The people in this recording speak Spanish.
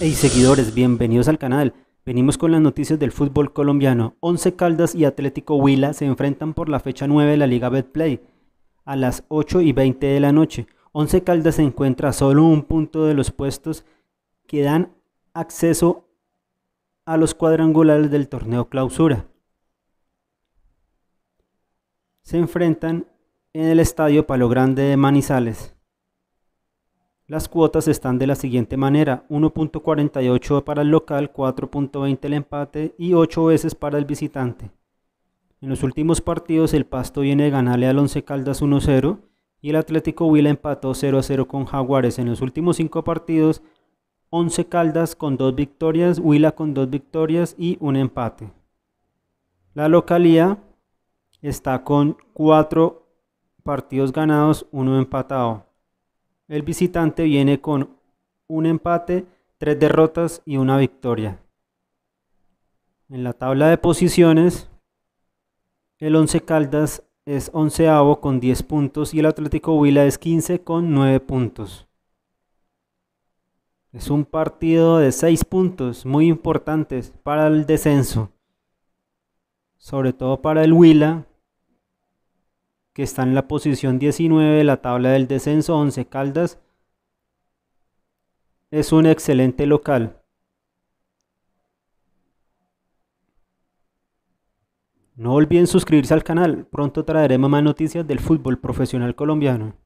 Hey seguidores, bienvenidos al canal. Venimos con las noticias del fútbol colombiano. Once Caldas y Atlético Huila se enfrentan por la fecha 9 de la Liga Betplay a las 8 y 20 de la noche. Once Caldas se encuentra solo un punto de los puestos que dan acceso a los cuadrangulares del torneo clausura. Se enfrentan en el estadio Palo Grande de Manizales. Las cuotas están de la siguiente manera, 1.48 para el local, 4.20 el empate y 8 veces para el visitante. En los últimos partidos el Pasto viene de ganarle al Once Caldas 1-0 y el Atlético Huila empató 0-0 con Jaguares. En los últimos 5 partidos 11 Caldas con 2 victorias, Huila con 2 victorias y un empate. La localía está con 4 partidos ganados, 1 empatado. El visitante viene con un empate, tres derrotas y una victoria. En la tabla de posiciones, el Once Caldas es onceavo con 10 puntos y el Atlético Huila es 15 con 9 puntos. Es un partido de 6 puntos muy importantes para el descenso, sobre todo para el Huila, que está en la posición 19 de la tabla del descenso, 11 Caldas. Es un excelente local. No olviden suscribirse al canal, pronto traeremos más noticias del fútbol profesional colombiano.